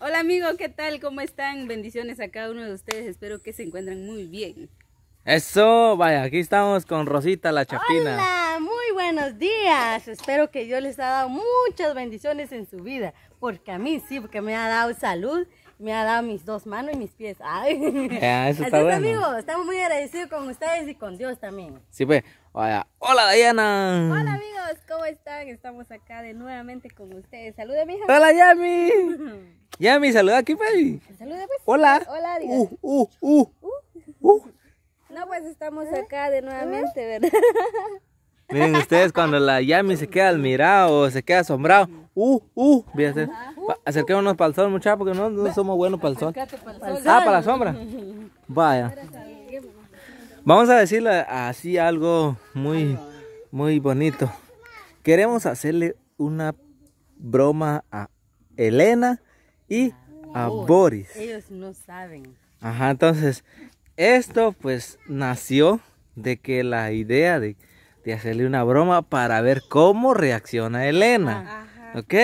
Hola amigos, ¿qué tal? ¿Cómo están? Bendiciones a cada uno de ustedes. Espero que se encuentren muy bien. Eso, vaya, aquí estamos con Rosita la Chapina. Hola, muy buenos días. Espero que Dios les ha dado muchas bendiciones en su vida. Porque a mí sí, porque me ha dado salud, me ha dado mis dos manos y mis pies. Ay. eso Así es, amigos, estamos muy agradecidos con ustedes y con Dios también. Sí, pues, vaya. Hola, Diana. Hola, amigos, ¿cómo están? Estamos acá de nuevamente con ustedes. Saludos, mi hija. Hola, Yami. Yami, saluda aquí, baby. Pues. Saluda, pues. Hola. Hola, diga. Uh, uh, uh, uh, uh. No, pues estamos acá de nuevamente, ¿Eh? ¿verdad? Miren ustedes cuando la Yami se queda admirado o se queda asombrado. Uh, uh, voy a acerquémonos para el sol, muchachos, porque no, no somos buenos para el sol. Ah, para la sombra. Vaya. Vamos a decirle así algo muy, muy bonito. Queremos hacerle una broma a Elena y ah, a Boris. Ellos no saben. Ajá, entonces, esto pues nació de que la idea de, de hacerle una broma para ver cómo reacciona Elena. Ah, ajá. ¿Ok?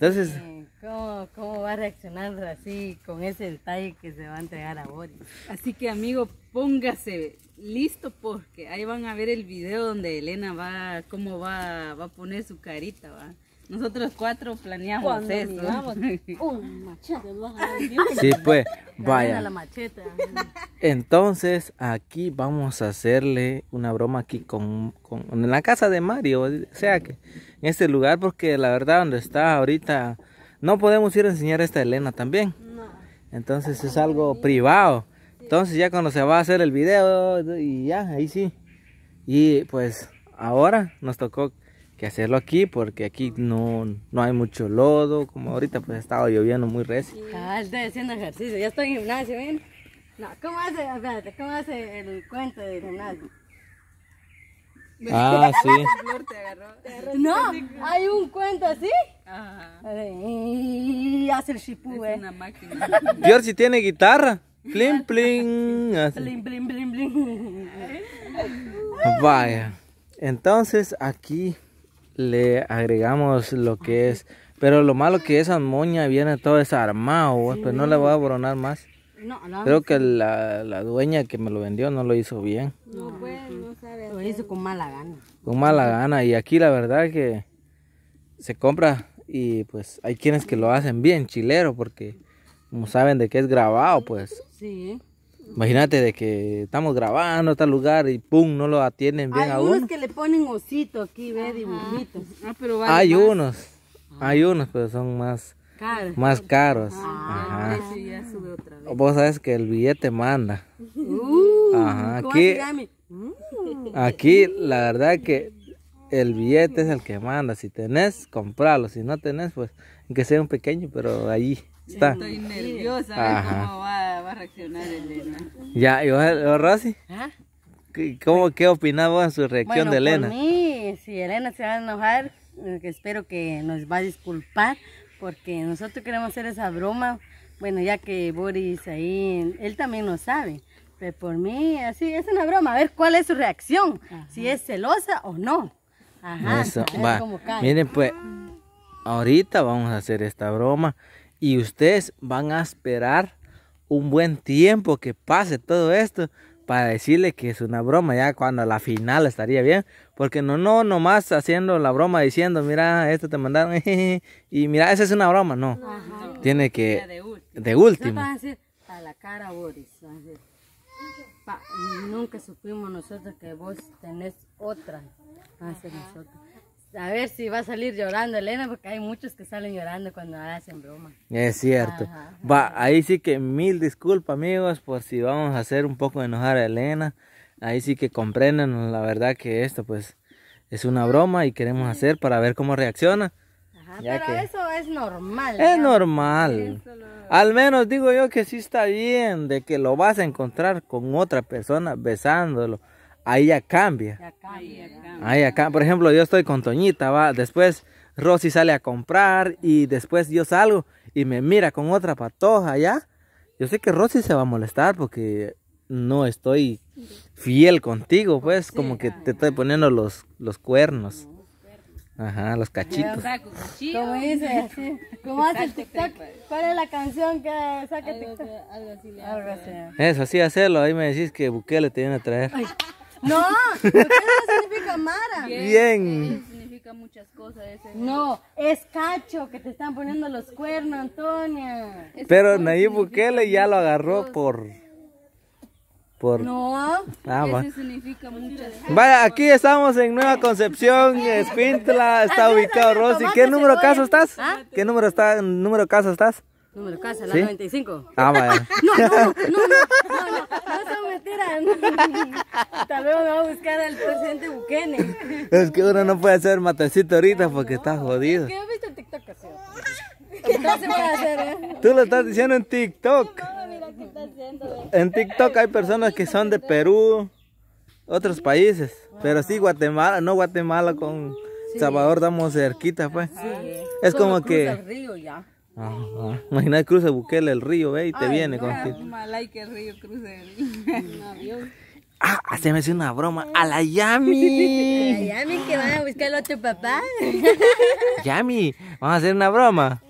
Entonces... ¿Cómo, ¿Cómo, va reaccionar así con ese detalle que se va a entregar a Boris? Así que amigo, póngase listo porque ahí van a ver el video donde Elena va, cómo va, va a poner su carita, va. Nosotros cuatro planeamos esto. Un machete, sí, pues, vaya. Entonces, aquí vamos a hacerle una broma aquí con, en la casa de Mario. O sea, que en este lugar, porque la verdad, donde está ahorita, no podemos ir a enseñar a esta Elena también. No. Entonces, es algo privado. Entonces, ya cuando se va a hacer el video, y ya, ahí sí. Y pues, ahora nos tocó que hacerlo aquí porque aquí no, no hay mucho lodo, como ahorita pues ha estado lloviendo muy recio. Ah, estoy haciendo ejercicio, ya estoy en gimnasio, ¿ven? No, ¿cómo hace, espérate, cómo hace el cuento de gimnasio? Ah, sí. no, hay un cuento así. Ajá. hace el shipu eh. una máquina. Pior si tiene guitarra. Plim, plim. Plim, plim, plim, plim. Vaya. Entonces aquí le agregamos lo que es. Pero lo malo que esa moña viene todo desarmado, pues no le voy a boronar más. Creo que la, la, dueña que me lo vendió no lo hizo bien. No, pues, pues, no Lo hizo con mala gana. Con mala gana. Y aquí la verdad que se compra y pues hay quienes que lo hacen bien, chilero, porque como saben de que es grabado, pues. Sí. Imagínate de que estamos grabando En tal lugar y pum, no lo atienden bien Hay unos que le ponen osito aquí, ve, ah, hay unos, ah. hay unos, pero son más caros. Más caros. Ah, Vos sabes que el billete manda. Uh, aquí, aquí la verdad que el billete es el que manda. Si tenés, compralo. Si no tenés, pues, que sea un pequeño, pero ahí está. Estoy nerviosa, cómo va va a reaccionar Elena. Ya, ¿y vos, Rosy? ¿Ah? ¿Cómo, ¿Qué opinaba su reacción de Elena? Por mí, si Elena se va a enojar, eh, espero que nos va a disculpar, porque nosotros queremos hacer esa broma, bueno, ya que Boris ahí, él también lo sabe, pero por mí, así, es una broma, a ver cuál es su reacción, si es celosa o no. Ajá, Eso, va. Miren, pues, ahorita vamos a hacer esta broma y ustedes van a esperar un buen tiempo que pase todo esto para decirle que es una broma ya cuando la final estaría bien porque no no nomás haciendo la broma diciendo mira esto te mandaron y mira esa es una broma no, tiene que de último, nunca supimos nosotros que vos tenés otra nosotros a ver si va a salir llorando Elena, porque hay muchos que salen llorando cuando hacen broma. Es cierto. Va, ahí sí que mil disculpas, amigos, por si vamos a hacer un poco enojar a Elena. Ahí sí que comprendan la verdad que esto, pues, es una broma y queremos hacer para ver cómo reacciona. pero eso es normal. Es normal. Al menos digo yo que sí está bien de que lo vas a encontrar con otra persona besándolo ahí ya cambia. ahí acá, por ejemplo, yo estoy con Toñita, va, después Rosy sale a comprar y después yo salgo y me mira con otra patoja ya. Yo sé que Rosy se va a molestar porque no estoy fiel contigo, pues, como que te estoy poniendo los, los cuernos. Ajá, los cachitos. Como dice, como hace el TikTok, pues. ¿cuál es la canción que saca TikTok? Algo así. Eso, así hacerlo, ahí me decís que Bukele te viene a traer. No, porque no significa Mara. Bien. significa muchas cosas. Ese no, es cacho que te están poniendo los cuernos, Antonia. Pero Nayib Bukele ya lo agarró por... Por... No, ah, significa muchas cosas. Vaya, aquí estamos en Nueva Concepción, spinla está ubicado Rosy. ¿Qué número caso estás? ¿Ah? ¿Qué número está número estás? Número casa, la 95. Ah, vaya. No, no, no, no, no, no, no son mentiras. Tal vez me va a buscar al presidente Bukene. Es que uno no puede hacer matecito ahorita porque está jodido. Es que he visto en TikTok así. ¿Qué no se puede hacer, eh? Tú lo estás diciendo en TikTok. En TikTok hay personas que son de Perú, otros países. Pero sí, Guatemala, no Guatemala con Salvador, estamos cerquita, pues. Sí. Es como, que. Río ya. Ajá. Imagina cruza Bukele el río, ve, y te Ay, viene no, con que... que el río cruce el avión. Ah, se me hace una broma. A la Yami. A la Yami que van a buscar al otro papá. Yami, vamos a hacer una broma.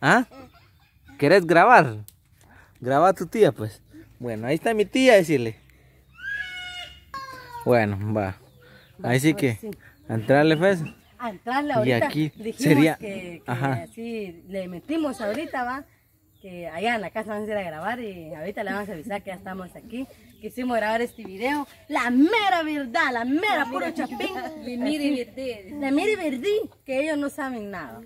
¿Ah? ¿Querés grabar? Graba a tu tía, pues. Bueno, ahí está mi tía, decirle. Bueno, va. Ahí sí que. Entrarle, pues a entrarle ahorita. Y aquí dijimos sería... que, así le metimos ahorita, va, que allá en la casa van a ir a grabar y ahorita le vamos a avisar que ya estamos aquí. Quisimos grabar este video, la mera verdad, la mera puro chapín. Le mire verdí. La que ellos no saben nada.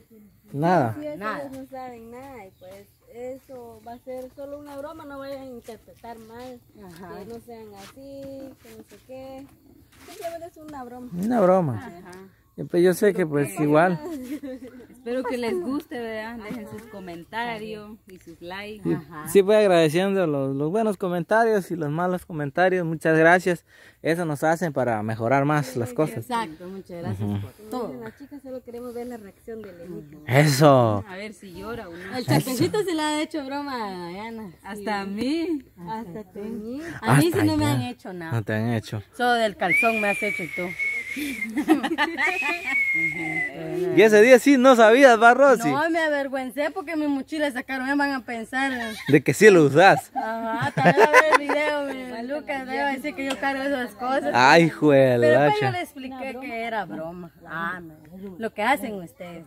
Nada. nada. No saben nada y pues eso va a ser solo una broma, no voy a interpretar mal, Ajá. que no sean así, que no sé qué. Simplemente es una broma. Una broma. Pues yo sé que pues igual. Espero que les guste, ¿verdad? Dejen sus comentarios y sus likes. Sí, voy agradeciendo los, buenos comentarios y los malos comentarios. Muchas gracias. Eso nos hace para mejorar más las cosas. Exacto, muchas gracias por todo. Las chicas solo queremos ver la reacción de Lenita. Eso. A ver si llora o no. El chaconcito se le ha hecho broma a Diana. Hasta a mí. Hasta, a ti. A mí sí no me han hecho nada. No te han hecho. Solo del calzón me has hecho tú y ese día sí no sabías, va Rosy. No, me avergüencé porque mi mochila sacaron, me van a pensar. De que sí lo usás. Ajá, tal vez ver el video, Lucas me decir que yo cargo esas cosas. Ay, juela. Pero pues yo le expliqué que era broma. Ah, lo que hacen ustedes.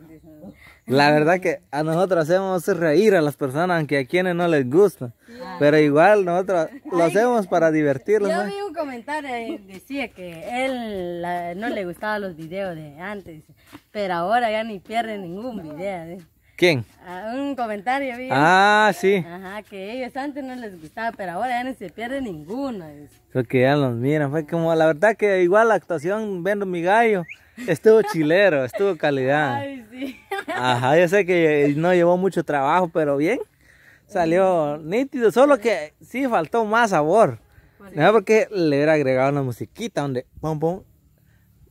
La verdad que a nosotros hacemos reír a las personas, aunque a quienes no les gusta. Pero igual nosotros lo hacemos para divertirnos. Yo vi un comentario, que decía que él, no le gustaban los videos de antes, pero ahora ya ni pierde ningún video. ¿eh? ¿Quién? Ah, un comentario. Ah, sí. que ellos antes no les gustaba, pero ahora ya ni se pierde ninguno. Porque ya los miran, fue como la verdad que igual la actuación, vendo mi gallo, estuvo chilero, estuvo calidad. Ay, Ajá, yo sé que no llevó mucho trabajo, pero bien, salió nítido, solo que sí faltó más sabor. ¿no? Porque le hubiera agregado una musiquita donde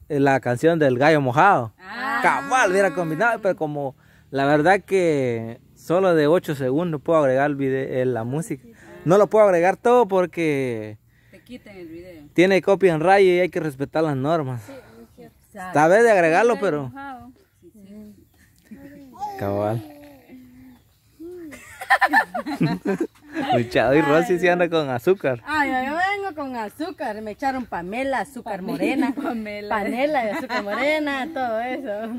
eh, la canción del gallo mojado. Ah. Cabal, hubiera combinado, pero como la verdad que solo de 8 segundos puedo agregar el video, eh, la música. No lo puedo agregar todo porque... Te el video. Tiene copia en rayo y hay que respetar las normas. Tal vez de agregarlo, pero... Cabal. Luchado y Rosy se anda con azúcar. ay, ay con azúcar, me echaron pamela, azúcar morena, pamela. panela de azúcar morena, todo eso.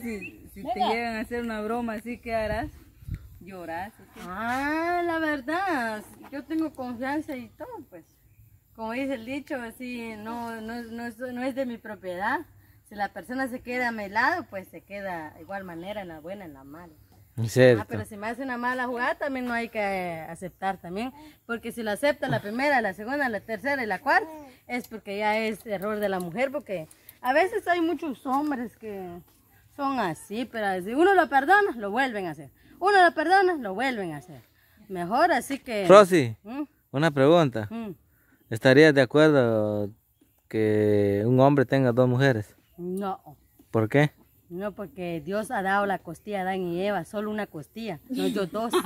si te llegan a hacer una broma así, ¿qué harás? ¿Lloras? Ah, la verdad, yo tengo confianza y todo, pues. Como dice el dicho, así, no, no, es, de mi propiedad. Si la persona se queda a mi lado, pues se queda igual manera, en la buena, en la mala. Ah, pero si me hace una mala jugada también no hay que aceptar también, porque si lo acepta la primera, la segunda, la tercera y la cuarta, es porque ya es error de la mujer, porque a veces hay muchos hombres que son así, pero si uno lo perdona, lo vuelven a hacer. Uno lo perdona, lo vuelven a hacer. Mejor así que... Rosy, ¿Mm? una pregunta. ¿Mm? ¿Estarías de acuerdo que un hombre tenga dos mujeres? No. ¿Por qué? No, porque Dios ha dado la costilla a Adán y Eva, solo una costilla, no yo dos.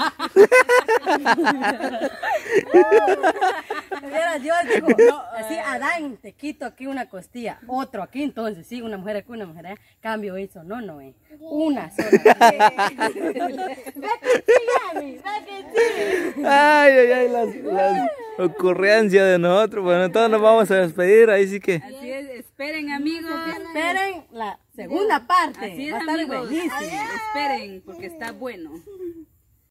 Dios dijo, eh, así Adán, te quito aquí una costilla, otro aquí entonces, sí, una mujer aquí, una mujer allá, cambio eso, no, no, eh. una sola. ay, ay, ay, las ocurrencia de nosotros. Bueno, entonces nos vamos a despedir, ahí sí que... Así esperen amigos. Esperen la segunda parte. Así es, amigos. buenísimo, esperen, porque está bueno.